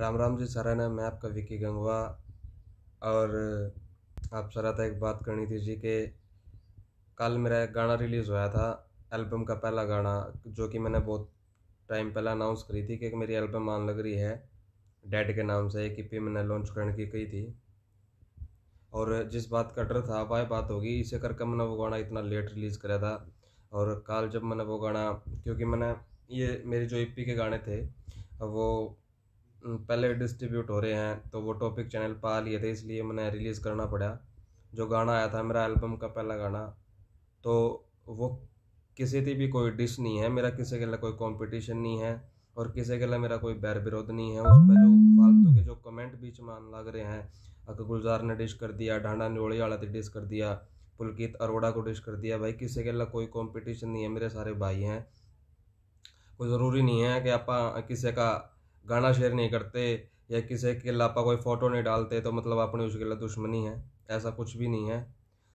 राम राम जी सारा नाम मैं आपका विकी गंगवा और आप सरा एक बात करनी थी जी के कल मेरा एक गाना रिलीज़ होया था एल्बम का पहला गाना जो कि मैंने बहुत टाइम पहले अनाउंस करी थी कि मेरी एल्बम आन लग रही है डैड के नाम से एक ईपी e मैंने लॉन्च करने की कही थी और जिस बात का डर था वह बात होगी इसे करके मैंने वो गाना इतना लेट रिलीज़ करा था और कल जब मैंने वो गाना क्योंकि मैंने ये मेरे जो ई e के गाने थे वो पहले डिस्ट्रीब्यूट हो रहे हैं तो वो टॉपिक चैनल पा लिए थे इसलिए मैंने रिलीज़ करना पड़ा जो गाना आया था मेरा एल्बम का पहला गाना तो वो किसी की भी कोई डिश नहीं है मेरा किसी के लिए कोई कंपटीशन नहीं है और किसी के लिए मेरा कोई बैर विरोध नहीं है उस पर जो फालतू के जो कमेंट बीच में आने लग रहे हैं अगर गुलजार ने डिश कर दिया ढांडा न्योड़ी वाला थी डिश कर दिया पुलकित अरोड़ा को डिश कर दिया भाई किसी के लिए कोई कॉम्पिटिशन नहीं है मेरे सारे भाई हैं कोई ज़रूरी नहीं है कि आप किसी का गाना शेयर नहीं करते या किसी के लापा कोई फ़ोटो नहीं डालते तो मतलब अपनी उसके लिए दुश्मनी है ऐसा कुछ भी नहीं है